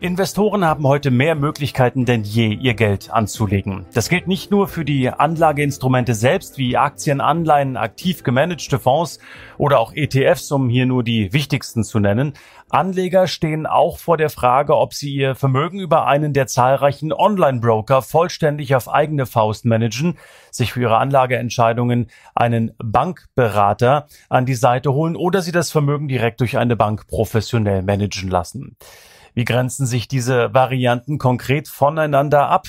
Investoren haben heute mehr Möglichkeiten denn je, ihr Geld anzulegen. Das gilt nicht nur für die Anlageinstrumente selbst wie Aktien, Anleihen, aktiv gemanagte Fonds oder auch ETFs, um hier nur die wichtigsten zu nennen. Anleger stehen auch vor der Frage, ob sie ihr Vermögen über einen der zahlreichen Online-Broker vollständig auf eigene Faust managen, sich für ihre Anlageentscheidungen einen Bankberater an die Seite holen oder sie das Vermögen direkt durch eine Bank professionell managen lassen. Wie grenzen sich diese Varianten konkret voneinander ab?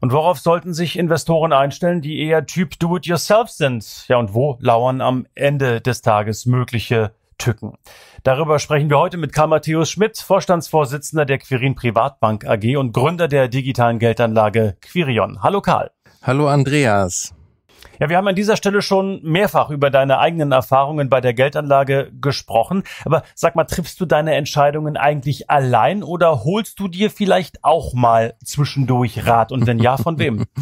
Und worauf sollten sich Investoren einstellen, die eher Typ Do-it-yourself sind? Ja, und wo lauern am Ende des Tages mögliche Tücken. Darüber sprechen wir heute mit Karl Matthäus Schmidt, Vorstandsvorsitzender der Quirin Privatbank AG und Gründer der digitalen Geldanlage Quirion. Hallo Karl. Hallo Andreas. Ja, wir haben an dieser Stelle schon mehrfach über deine eigenen Erfahrungen bei der Geldanlage gesprochen. Aber sag mal, triffst du deine Entscheidungen eigentlich allein oder holst du dir vielleicht auch mal zwischendurch Rat? Und wenn ja, von wem?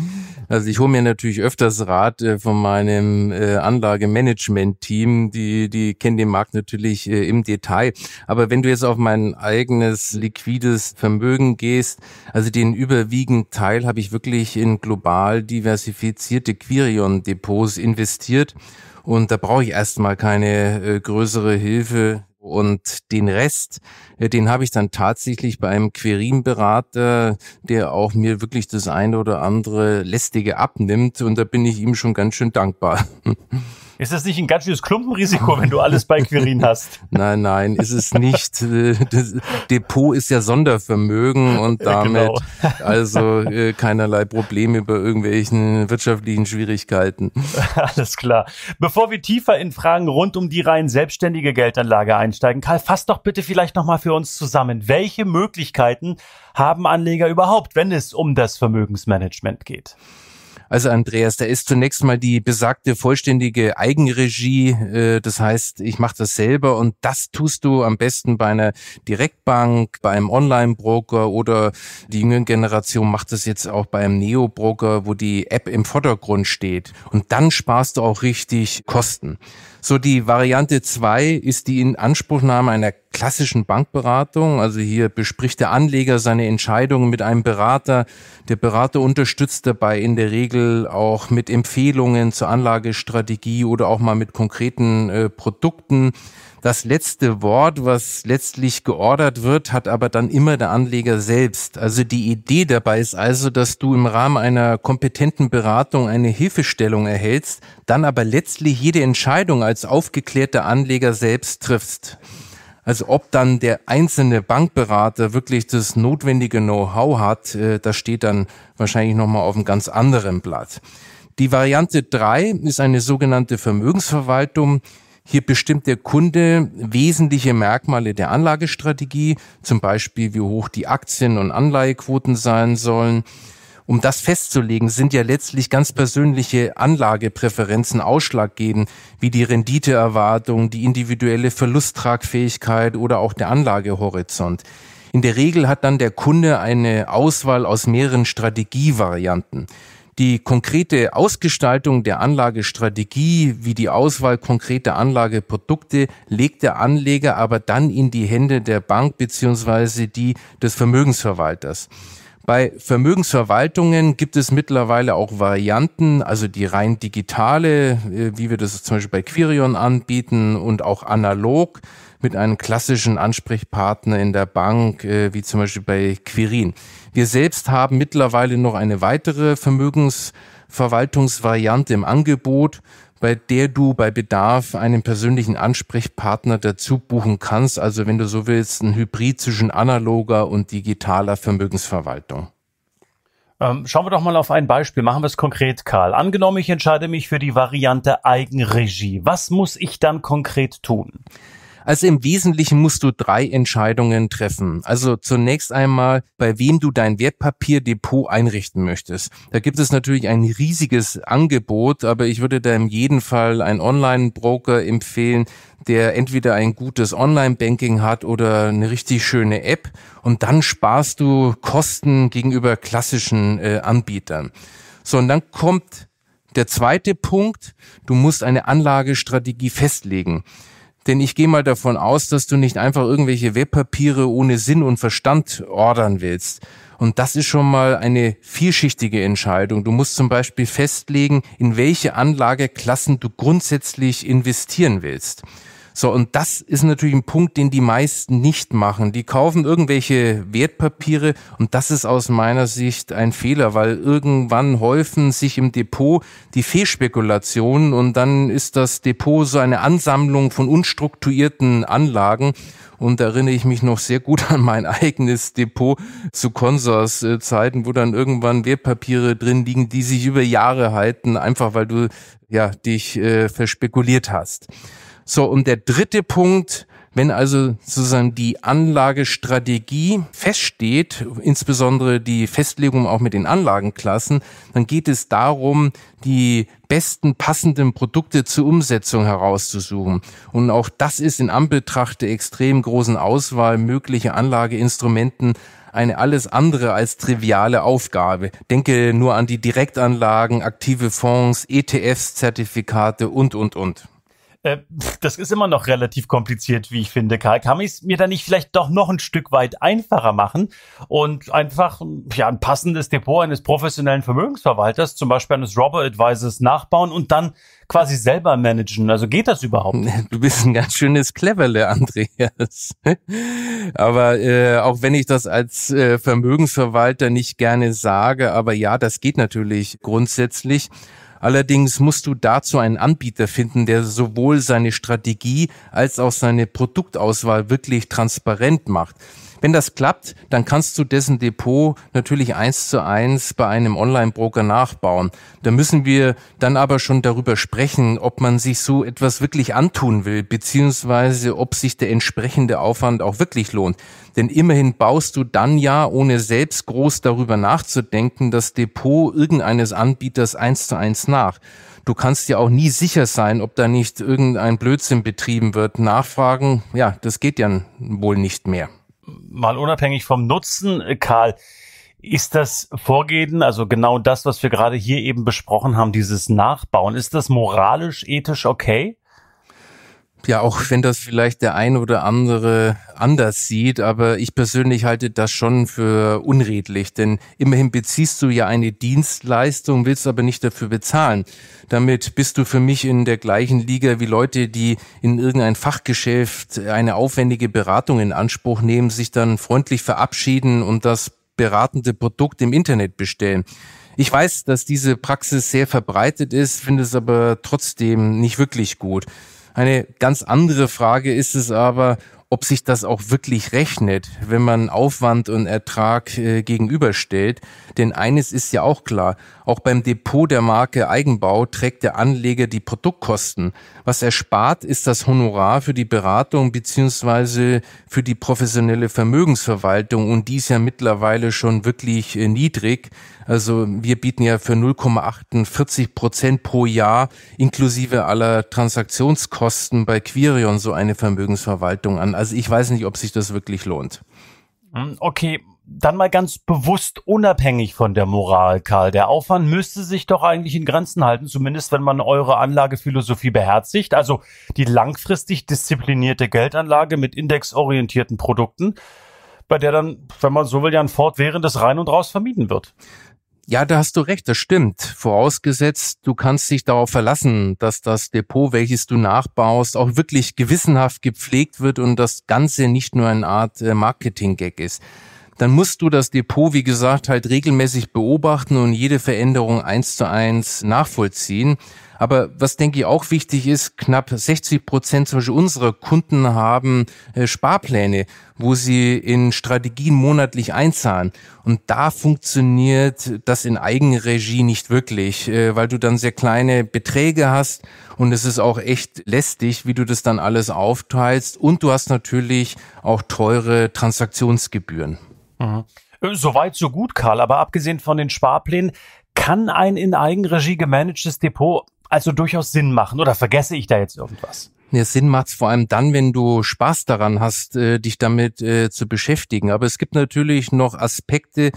Also ich hole mir natürlich öfters Rat äh, von meinem äh, Anlagemanagement-Team, die, die kennen den Markt natürlich äh, im Detail. Aber wenn du jetzt auf mein eigenes liquides Vermögen gehst, also den überwiegenden Teil habe ich wirklich in global diversifizierte Quirion-Depots investiert. Und da brauche ich erstmal keine äh, größere Hilfe und den Rest, äh, den habe ich dann tatsächlich bei einem querin der auch mir wirklich das eine oder andere lästige abnimmt. Und da bin ich ihm schon ganz schön dankbar. Ist das nicht ein ganz schönes Klumpenrisiko, wenn du alles bei Quirin hast? nein, nein, ist es nicht. Äh, das Depot ist ja Sondervermögen und genau. damit genau. also äh, keinerlei Probleme bei irgendwelchen wirtschaftlichen Schwierigkeiten. Alles klar. Bevor wir tiefer in Fragen rund um die rein selbstständige Geldanlage einsteigen, Karl, fass doch bitte vielleicht nochmal für uns zusammen. Welche Möglichkeiten haben Anleger überhaupt, wenn es um das Vermögensmanagement geht? Also Andreas, da ist zunächst mal die besagte vollständige Eigenregie. Äh, das heißt, ich mache das selber und das tust du am besten bei einer Direktbank, bei einem Online-Broker oder die jüngere Generation macht das jetzt auch bei einem Neo-Broker, wo die App im Vordergrund steht. Und dann sparst du auch richtig Kosten. So die Variante zwei ist die Inanspruchnahme einer klassischen Bankberatung. Also hier bespricht der Anleger seine Entscheidungen mit einem Berater. Der Berater unterstützt dabei in der Regel auch mit Empfehlungen zur Anlagestrategie oder auch mal mit konkreten äh, Produkten das letzte Wort, was letztlich geordert wird, hat aber dann immer der Anleger selbst. Also die Idee dabei ist also, dass du im Rahmen einer kompetenten Beratung eine Hilfestellung erhältst, dann aber letztlich jede Entscheidung als aufgeklärter Anleger selbst triffst. Also ob dann der einzelne Bankberater wirklich das notwendige Know-how hat, äh, das steht dann wahrscheinlich nochmal auf einem ganz anderen Blatt. Die Variante drei ist eine sogenannte Vermögensverwaltung. Hier bestimmt der Kunde wesentliche Merkmale der Anlagestrategie, zum Beispiel wie hoch die Aktien- und Anleihequoten sein sollen. Um das festzulegen, sind ja letztlich ganz persönliche Anlagepräferenzen ausschlaggebend, wie die Renditeerwartung, die individuelle Verlusttragfähigkeit oder auch der Anlagehorizont. In der Regel hat dann der Kunde eine Auswahl aus mehreren Strategievarianten. Die konkrete Ausgestaltung der Anlagestrategie wie die Auswahl konkreter Anlageprodukte legt der Anleger aber dann in die Hände der Bank beziehungsweise die des Vermögensverwalters. Bei Vermögensverwaltungen gibt es mittlerweile auch Varianten, also die rein digitale, äh, wie wir das zum Beispiel bei Quirion anbieten und auch analog mit einem klassischen Ansprechpartner in der Bank, äh, wie zum Beispiel bei Quirin. Wir selbst haben mittlerweile noch eine weitere Vermögensverwaltungsvariante im Angebot, bei der du bei Bedarf einen persönlichen Ansprechpartner dazu buchen kannst. Also wenn du so willst, ein Hybrid zwischen analoger und digitaler Vermögensverwaltung. Ähm, schauen wir doch mal auf ein Beispiel. Machen wir es konkret, Karl. Angenommen, ich entscheide mich für die Variante Eigenregie. Was muss ich dann konkret tun? Also im Wesentlichen musst du drei Entscheidungen treffen. Also zunächst einmal, bei wem du dein Wertpapierdepot einrichten möchtest. Da gibt es natürlich ein riesiges Angebot, aber ich würde da in jedem Fall einen Online-Broker empfehlen, der entweder ein gutes Online-Banking hat oder eine richtig schöne App. Und dann sparst du Kosten gegenüber klassischen äh, Anbietern. So, und dann kommt der zweite Punkt, du musst eine Anlagestrategie festlegen. Denn ich gehe mal davon aus, dass du nicht einfach irgendwelche Webpapiere ohne Sinn und Verstand ordern willst. Und das ist schon mal eine vielschichtige Entscheidung. Du musst zum Beispiel festlegen, in welche Anlageklassen du grundsätzlich investieren willst. So, und das ist natürlich ein Punkt, den die meisten nicht machen. Die kaufen irgendwelche Wertpapiere und das ist aus meiner Sicht ein Fehler, weil irgendwann häufen sich im Depot die Fehlspekulationen und dann ist das Depot so eine Ansammlung von unstrukturierten Anlagen. Und da erinnere ich mich noch sehr gut an mein eigenes Depot zu Consors-Zeiten, äh, wo dann irgendwann Wertpapiere drin liegen, die sich über Jahre halten, einfach weil du ja dich äh, verspekuliert hast. So, und der dritte Punkt, wenn also sozusagen die Anlagestrategie feststeht, insbesondere die Festlegung auch mit den Anlagenklassen, dann geht es darum, die besten passenden Produkte zur Umsetzung herauszusuchen. Und auch das ist in Anbetracht der extrem großen Auswahl möglicher Anlageinstrumenten eine alles andere als triviale Aufgabe. Denke nur an die Direktanlagen, aktive Fonds, ETFs, Zertifikate und, und, und. Äh, das ist immer noch relativ kompliziert, wie ich finde, Karl. Kann ich es mir dann nicht vielleicht doch noch ein Stück weit einfacher machen und einfach ja, ein passendes Depot eines professionellen Vermögensverwalters, zum Beispiel eines Robo-Advisors, nachbauen und dann quasi selber managen. Also geht das überhaupt? Du bist ein ganz schönes Cleverle, Andreas. aber äh, auch wenn ich das als äh, Vermögensverwalter nicht gerne sage, aber ja, das geht natürlich grundsätzlich. Allerdings musst du dazu einen Anbieter finden, der sowohl seine Strategie als auch seine Produktauswahl wirklich transparent macht. Wenn das klappt, dann kannst du dessen Depot natürlich eins zu eins bei einem Online-Broker nachbauen. Da müssen wir dann aber schon darüber sprechen, ob man sich so etwas wirklich antun will, beziehungsweise ob sich der entsprechende Aufwand auch wirklich lohnt. Denn immerhin baust du dann ja, ohne selbst groß darüber nachzudenken, das Depot irgendeines Anbieters eins zu eins nach du kannst ja auch nie sicher sein, ob da nicht irgendein Blödsinn betrieben wird. Nachfragen, ja, das geht ja wohl nicht mehr mal unabhängig vom Nutzen, äh, Karl, ist das Vorgehen, also genau das, was wir gerade hier eben besprochen haben, dieses Nachbauen, ist das moralisch, ethisch okay? Ja, auch wenn das vielleicht der ein oder andere anders sieht, aber ich persönlich halte das schon für unredlich, denn immerhin beziehst du ja eine Dienstleistung, willst aber nicht dafür bezahlen. Damit bist du für mich in der gleichen Liga wie Leute, die in irgendein Fachgeschäft eine aufwendige Beratung in Anspruch nehmen, sich dann freundlich verabschieden und das beratende Produkt im Internet bestellen. Ich weiß, dass diese Praxis sehr verbreitet ist, finde es aber trotzdem nicht wirklich gut. Eine ganz andere Frage ist es aber, ob sich das auch wirklich rechnet, wenn man Aufwand und Ertrag äh, gegenüberstellt. Denn eines ist ja auch klar, auch beim Depot der Marke Eigenbau trägt der Anleger die Produktkosten. Was er spart, ist das Honorar für die Beratung beziehungsweise für die professionelle Vermögensverwaltung und die ist ja mittlerweile schon wirklich äh, niedrig. Also wir bieten ja für 0,48 Prozent pro Jahr inklusive aller Transaktionskosten bei Quirion so eine Vermögensverwaltung an. Also ich weiß nicht, ob sich das wirklich lohnt. Hm, okay, dann mal ganz bewusst unabhängig von der Moral, Karl. Der Aufwand müsste sich doch eigentlich in Grenzen halten, zumindest wenn man eure Anlagephilosophie beherzigt, also die langfristig disziplinierte Geldanlage mit indexorientierten Produkten, bei der dann, wenn man so will, ja ein fortwährendes Rein und Raus vermieden wird. Ja, da hast du recht, das stimmt. Vorausgesetzt, du kannst dich darauf verlassen, dass das Depot, welches du nachbaust, auch wirklich gewissenhaft gepflegt wird und das Ganze nicht nur eine Art äh, Marketing-Gag ist. Dann musst du das Depot, wie gesagt, halt regelmäßig beobachten und jede Veränderung eins zu eins nachvollziehen. Aber was denke ich auch wichtig ist, knapp 60 Prozent zum Beispiel unserer Kunden haben äh, Sparpläne, wo sie in Strategien monatlich einzahlen. Und da funktioniert das in Eigenregie nicht wirklich, äh, weil du dann sehr kleine Beträge hast und es ist auch echt lästig, wie du das dann alles aufteilst. Und du hast natürlich auch teure Transaktionsgebühren. Mhm. Äh, soweit, so gut, Karl. Aber abgesehen von den Sparplänen, kann ein in Eigenregie gemanagtes Depot also durchaus Sinn machen oder vergesse ich da jetzt irgendwas? Ja, Sinn macht es vor allem dann, wenn du Spaß daran hast, äh, dich damit äh, zu beschäftigen. Aber es gibt natürlich noch Aspekte,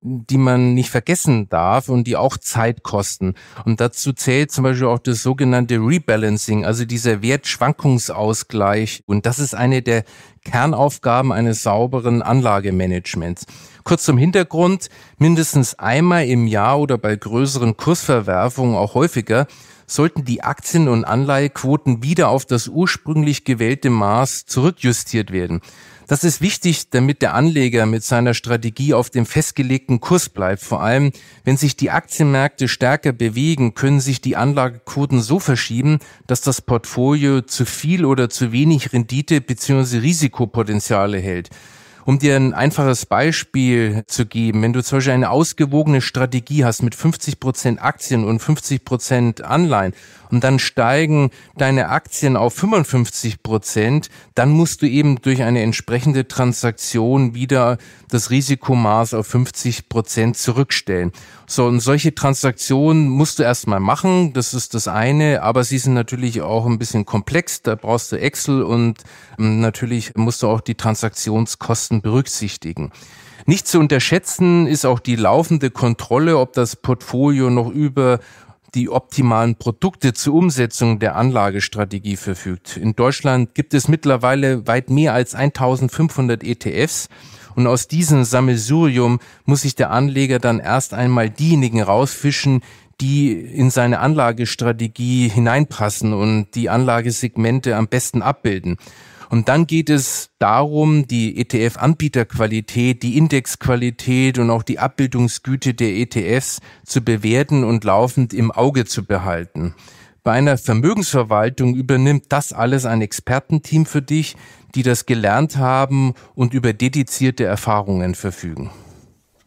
die man nicht vergessen darf und die auch Zeit kosten. Und dazu zählt zum Beispiel auch das sogenannte Rebalancing, also dieser Wertschwankungsausgleich. Und das ist eine der Kernaufgaben eines sauberen Anlagemanagements. Kurz zum Hintergrund, mindestens einmal im Jahr oder bei größeren Kursverwerfungen auch häufiger sollten die Aktien- und Anleihequoten wieder auf das ursprünglich gewählte Maß zurückjustiert werden. Das ist wichtig, damit der Anleger mit seiner Strategie auf dem festgelegten Kurs bleibt. Vor allem, wenn sich die Aktienmärkte stärker bewegen, können sich die Anlagequoten so verschieben, dass das Portfolio zu viel oder zu wenig Rendite bzw. Risikopotenziale hält. Um dir ein einfaches Beispiel zu geben, wenn du zum Beispiel eine ausgewogene Strategie hast mit 50 Prozent Aktien und 50 Prozent Anleihen und dann steigen deine Aktien auf 55 Prozent, dann musst du eben durch eine entsprechende Transaktion wieder das Risikomaß auf 50 Prozent zurückstellen. So, und solche Transaktionen musst du erstmal machen. Das ist das eine. Aber sie sind natürlich auch ein bisschen komplex. Da brauchst du Excel und ähm, natürlich musst du auch die Transaktionskosten müssen berücksichtigen. Nicht zu unterschätzen ist auch die laufende Kontrolle, ob das Portfolio noch über die optimalen Produkte zur Umsetzung der Anlagestrategie verfügt. In Deutschland gibt es mittlerweile weit mehr als 1500 ETFs und aus diesem Sammelsurium muss sich der Anleger dann erst einmal diejenigen rausfischen, die in seine Anlagestrategie hineinpassen und die Anlagesegmente am besten abbilden. Und dann geht es darum, die ETF-Anbieterqualität, die Indexqualität und auch die Abbildungsgüte der ETFs zu bewerten und laufend im Auge zu behalten. Bei einer Vermögensverwaltung übernimmt das alles ein Expertenteam für dich, die das gelernt haben und über dedizierte Erfahrungen verfügen.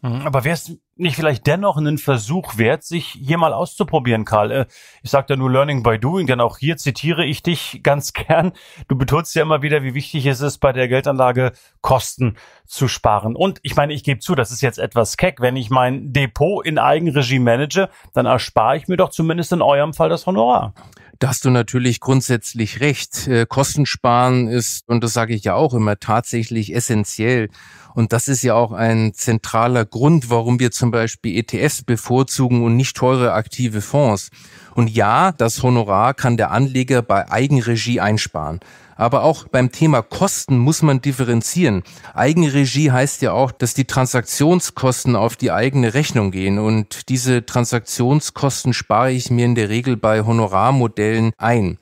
Mhm, aber wer ist nicht vielleicht dennoch einen Versuch wert, sich hier mal auszuprobieren, Karl? Äh, ich sage da nur Learning by Doing, denn auch hier zitiere ich dich ganz gern. Du betonst ja immer wieder, wie wichtig es ist, bei der Geldanlage Kosten zu sparen. Und ich meine, ich gebe zu, das ist jetzt etwas keck. Wenn ich mein Depot in Eigenregie manage, dann erspare ich mir doch zumindest in eurem Fall das Honorar. Da hast du natürlich grundsätzlich recht. Äh, Kostensparen ist, und das sage ich ja auch immer, tatsächlich essentiell. Und das ist ja auch ein zentraler Grund, warum wir zum Beispiel ETFs bevorzugen und nicht teure aktive Fonds. Und ja, das Honorar kann der Anleger bei Eigenregie einsparen. Aber auch beim Thema Kosten muss man differenzieren. Eigenregie heißt ja auch, dass die Transaktionskosten auf die eigene Rechnung gehen. Und diese Transaktionskosten spare ich mir in der Regel bei Honorarmodellen ein.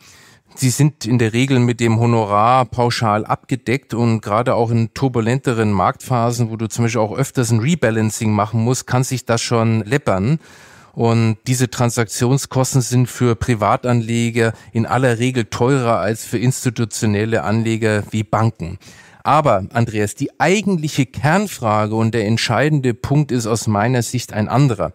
Sie sind in der Regel mit dem Honorar pauschal abgedeckt und gerade auch in turbulenteren Marktphasen, wo du zum Beispiel auch öfters ein Rebalancing machen musst, kann sich das schon läppern. Und diese Transaktionskosten sind für Privatanleger in aller Regel teurer als für institutionelle Anleger wie Banken. Aber, Andreas, die eigentliche Kernfrage und der entscheidende Punkt ist aus meiner Sicht ein anderer.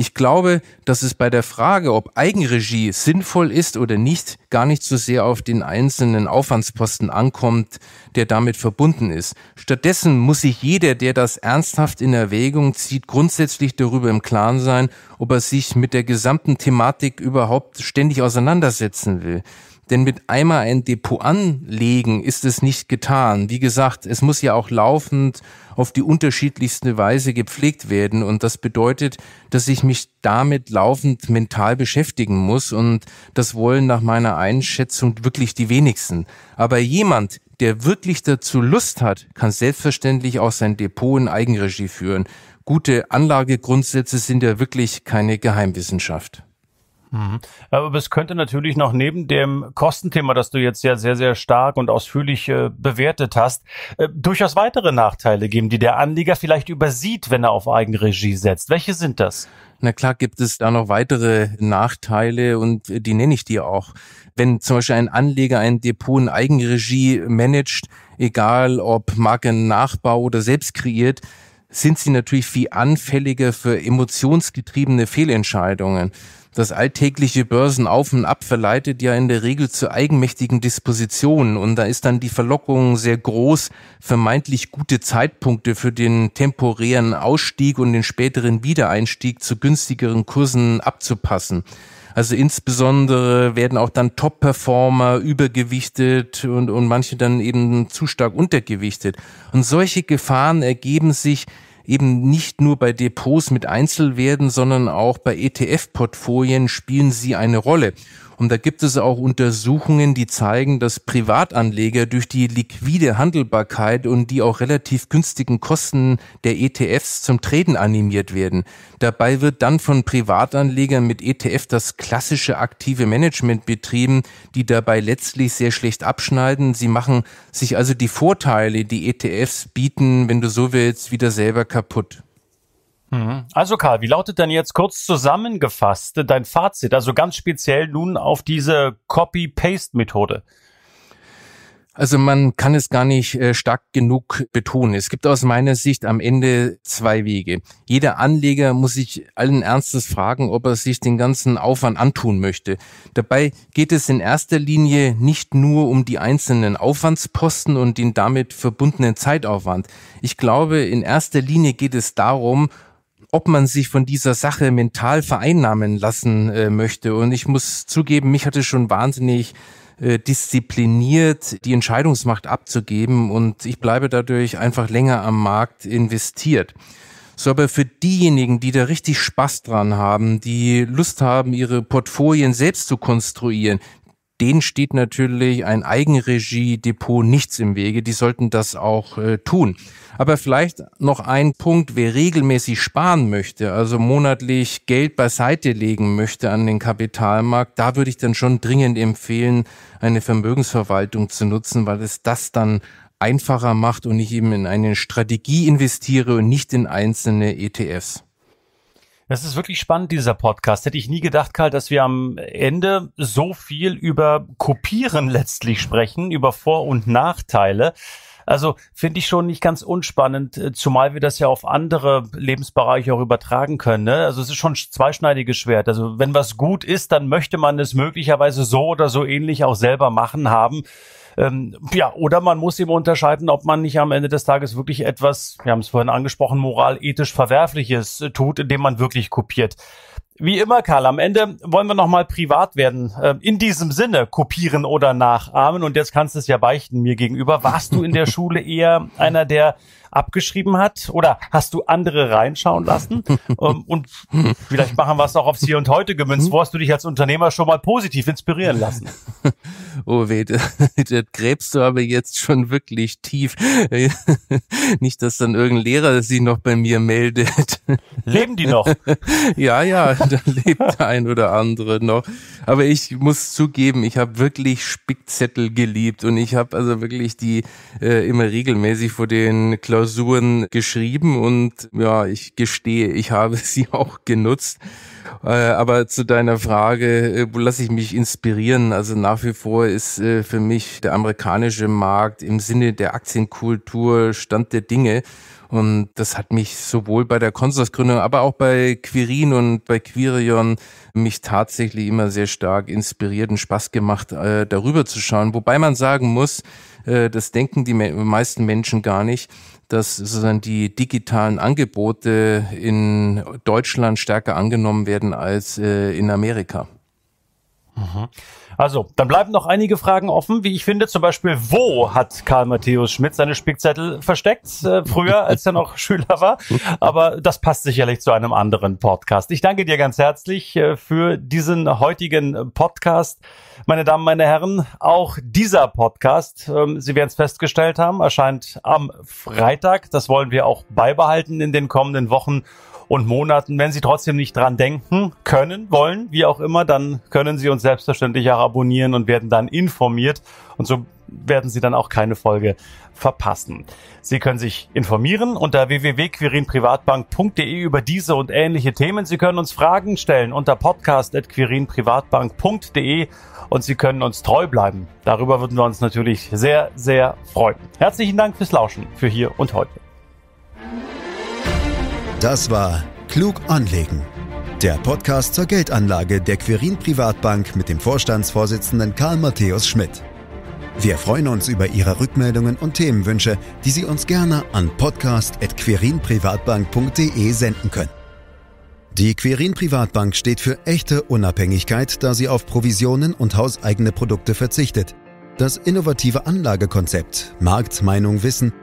Ich glaube, dass es bei der Frage, ob Eigenregie sinnvoll ist oder nicht, gar nicht so sehr auf den einzelnen Aufwandsposten ankommt, der damit verbunden ist. Stattdessen muss sich jeder, der das ernsthaft in Erwägung zieht, grundsätzlich darüber im Klaren sein, ob er sich mit der gesamten Thematik überhaupt ständig auseinandersetzen will. Denn mit einmal ein Depot anlegen ist es nicht getan. Wie gesagt, es muss ja auch laufend auf die unterschiedlichste Weise gepflegt werden. Und das bedeutet, dass ich mich damit laufend mental beschäftigen muss. Und das wollen nach meiner Einschätzung wirklich die wenigsten. Aber jemand, der wirklich dazu Lust hat, kann selbstverständlich auch sein Depot in Eigenregie führen. Gute Anlagegrundsätze sind ja wirklich keine Geheimwissenschaft. Mhm. Aber es könnte natürlich noch neben dem Kostenthema, das du jetzt ja sehr, sehr stark und ausführlich äh, bewertet hast, äh, durchaus weitere Nachteile geben, die der Anleger vielleicht übersieht, wenn er auf Eigenregie setzt. Welche sind das? Na klar gibt es da noch weitere Nachteile und äh, die nenne ich dir auch. Wenn zum Beispiel ein Anleger ein Depot in Eigenregie managt, egal ob Markennachbau oder selbst kreiert, sind sie natürlich viel anfälliger für emotionsgetriebene Fehlentscheidungen. Das alltägliche Börsenauf und Ab verleitet ja in der Regel zu eigenmächtigen Dispositionen und da ist dann die Verlockung sehr groß, vermeintlich gute Zeitpunkte für den temporären Ausstieg und den späteren Wiedereinstieg zu günstigeren Kursen abzupassen. Also insbesondere werden auch dann Top-Performer übergewichtet und, und manche dann eben zu stark untergewichtet. Und solche Gefahren ergeben sich eben nicht nur bei Depots mit Einzelwerten, sondern auch bei ETF-Portfolien spielen sie eine Rolle. Und da gibt es auch Untersuchungen, die zeigen, dass Privatanleger durch die liquide Handelbarkeit und die auch relativ günstigen Kosten der ETFs zum Traden animiert werden. Dabei wird dann von Privatanlegern mit ETF das klassische aktive Management betrieben, die dabei letztlich sehr schlecht abschneiden. Sie machen sich also die Vorteile, die ETFs bieten, wenn du so willst, wieder selber kaputt. Mhm. Also Karl, wie lautet denn jetzt kurz zusammengefasst dein Fazit, also ganz speziell nun auf diese Copy-Paste-Methode? Also man kann es gar nicht äh, stark genug betonen. Es gibt aus meiner Sicht am Ende zwei Wege. Jeder Anleger muss sich allen Ernstes fragen, ob er sich den ganzen Aufwand antun möchte. Dabei geht es in erster Linie nicht nur um die einzelnen Aufwandsposten und den damit verbundenen Zeitaufwand. Ich glaube, in erster Linie geht es darum, ob man sich von dieser Sache mental vereinnahmen lassen äh, möchte. Und ich muss zugeben, mich hatte schon wahnsinnig äh, diszipliniert, die Entscheidungsmacht abzugeben und ich bleibe dadurch einfach länger am Markt investiert. So, aber für diejenigen, die da richtig Spaß dran haben, die Lust haben, ihre Portfolien selbst zu konstruieren, denen steht natürlich ein Eigenregie-Depot nichts im Wege. Die sollten das auch äh, tun. Aber vielleicht noch ein Punkt, wer regelmäßig sparen möchte, also monatlich Geld beiseite legen möchte an den Kapitalmarkt, da würde ich dann schon dringend empfehlen, eine Vermögensverwaltung zu nutzen, weil es das dann einfacher macht und ich eben in eine Strategie investiere und nicht in einzelne ETFs. Das ist wirklich spannend, dieser Podcast. Hätte ich nie gedacht, Karl, dass wir am Ende so viel über Kopieren letztlich sprechen, über Vor- und Nachteile. Also finde ich schon nicht ganz unspannend, äh, zumal wir das ja auf andere Lebensbereiche auch übertragen können. Ne? Also es ist schon ein zweischneidiges Schwert. Also wenn was gut ist, dann möchte man es möglicherweise so oder so ähnlich auch selber machen haben. Ähm, ja, oder man muss eben unterscheiden, ob man nicht am Ende des Tages wirklich etwas, wir haben es vorhin angesprochen, moral-ethisch Verwerfliches äh, tut, indem man wirklich kopiert. Wie immer, Karl, am Ende wollen wir nochmal privat werden. Ähm, in diesem Sinne, kopieren oder nachahmen. Und jetzt kannst du es ja beichten mir gegenüber. Warst du in der Schule eher einer, der abgeschrieben hat? Oder hast du andere reinschauen lassen? Ähm, und vielleicht machen wir es auch aufs Hier und Heute gemünzt. Wo hast du dich als Unternehmer schon mal positiv inspirieren lassen? oh weh, das, das gräbst du aber jetzt schon wirklich tief. Nicht, dass dann irgendein Lehrer sich noch bei mir meldet. Leben die noch? Ja, ja, da lebt ein oder andere noch. Aber ich muss zugeben, ich habe wirklich Spickzettel geliebt und ich habe also wirklich die äh, immer regelmäßig vor den Klausuren geschrieben und ja, ich gestehe, ich habe sie auch genutzt. Äh, aber zu deiner Frage, äh, wo lasse ich mich inspirieren? Also nach wie vor ist äh, für mich der amerikanische Markt im Sinne der Aktienkultur Stand der Dinge. Und das hat mich sowohl bei der Konsorsgründung, aber auch bei Quirin und bei Quirion mich tatsächlich immer sehr stark inspiriert und Spaß gemacht, darüber zu schauen. Wobei man sagen muss, äh, das denken die meisten Menschen gar nicht, dass sozusagen die digitalen Angebote in Deutschland stärker angenommen werden als äh, in Amerika. Mhm. Also, dann bleiben noch einige Fragen offen, wie ich finde. Zum Beispiel, wo hat Karl Matthäus Schmidt seine Spickzettel versteckt? Äh, früher, als er noch Schüler war. Aber das passt sicherlich zu einem anderen Podcast. Ich danke dir ganz herzlich äh, für diesen heutigen Podcast. Meine Damen, meine Herren, auch dieser Podcast, ähm, Sie werden es festgestellt haben, erscheint am Freitag. Das wollen wir auch beibehalten in den kommenden Wochen und Monaten. Wenn Sie trotzdem nicht dran denken können, wollen, wie auch immer, dann können Sie uns selbstverständlich auch abonnieren und werden dann informiert. Und so werden Sie dann auch keine Folge verpassen. Sie können sich informieren unter www.quirinprivatbank.de über diese und ähnliche Themen. Sie können uns Fragen stellen unter podcast.quirinprivatbank.de und Sie können uns treu bleiben. Darüber würden wir uns natürlich sehr, sehr freuen. Herzlichen Dank fürs Lauschen für hier und heute. Das war Klug anlegen. Der Podcast zur Geldanlage der Quirin Privatbank mit dem Vorstandsvorsitzenden Karl Matthäus Schmidt. Wir freuen uns über Ihre Rückmeldungen und Themenwünsche, die Sie uns gerne an podcast.querinprivatbank.de senden können. Die Querin Privatbank steht für echte Unabhängigkeit, da sie auf Provisionen und hauseigene Produkte verzichtet. Das innovative Anlagekonzept, Marktmeinung, Wissen –